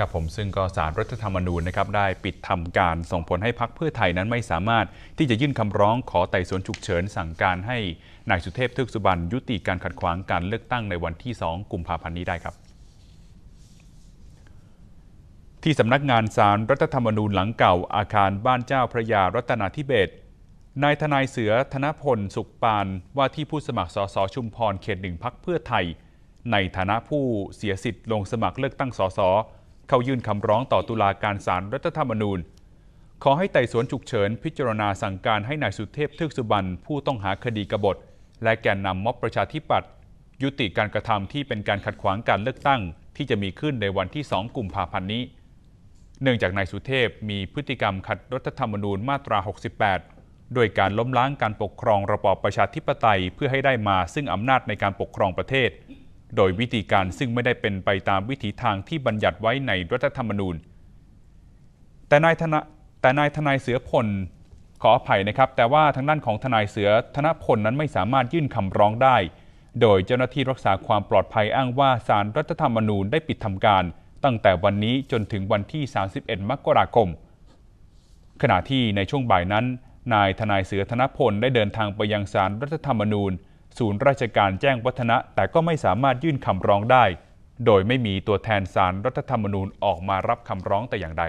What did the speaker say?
ครับผมซึ่งก็สารรัฐธรรมนูญนะครับได้ปิดทำการส่งผลให้พักเพื่อไทยนั้นไม่สามารถที่จะยื่นคำร้องขอไต่สวนฉุกเฉินสั่งการให้นายสุเทพทึกสุบรรยุติการขัดขวางการเลือกตั้งในวันที่ 2 กุมภาพันธ์นี้ได้ครับ ที่สำนักงานสารรัฐธรรมนูญหลังเก่าอาคารบ้านเจ้าพระยารัตนาธิเบศนายทนายเสือธนพลสุขปานว่าที่ผู้สมัครสสชุมพรเขตหนึ่งพักเพื่อไทย ในฐานะผู้เสียสิทธิ์ ลงสมัครเลือกตั้งสสเข้ายื่นคำร้องต่อตุลาการศาลรัฐธรรมนูญ ขอให้ไต่สวนฉุกเฉิน พิจารณาสั่งการให้นายสุเทพทึกสุบรรผู้ต้องหาคดีกบฏ และแกนนำม็อบประชาธิปัตย์ยุติการกระทำที่เป็นการขัดขวางการเลือกตั้ง ที่จะมีขึ้นในวันที่สองกุมภาพันธ์นี้ เนื่องจากนายสุเทพมีพฤติกรรมขัดรัฐธรรมนูญมาตรา 68 โดยการล้มล้างการปกครองระบอบประชาธิปไตยเพื่อให้ได้มาซึ่งอำนาจในการปกครองประเทศโดยวิธีการซึ่งไม่ได้เป็นไปตามวิถีทางที่บัญญัติไว้ในรัฐธรรมนูญ แต่นายธนแต่นายทนายเสือพลขออภัยนะครับ แต่ว่าทางด้านของทนายเสือธนพลนั้นไม่สามารถยื่นคำร้องได้ โดยเจ้าหน้าที่รักษาความปลอดภัยอ้างว่าสารรัฐธรรมนูญได้ปิดทำการ ตั้งแต่วันนี้จนถึงวันที่ 31 มกราคม ขณะที่ในช่วงบ่ายนั้น นายทนายเสือธนพลได้เดินทางไปยังสารรัฐธรรมนูญศูนย์ราชการแจ้งวัฒนะแต่ก็ไม่สามารถยื่นคำร้องได้ โดยไม่มีตัวแทนสารรัฐธรรมนูญออกมารับคำร้องแต่อย่างใด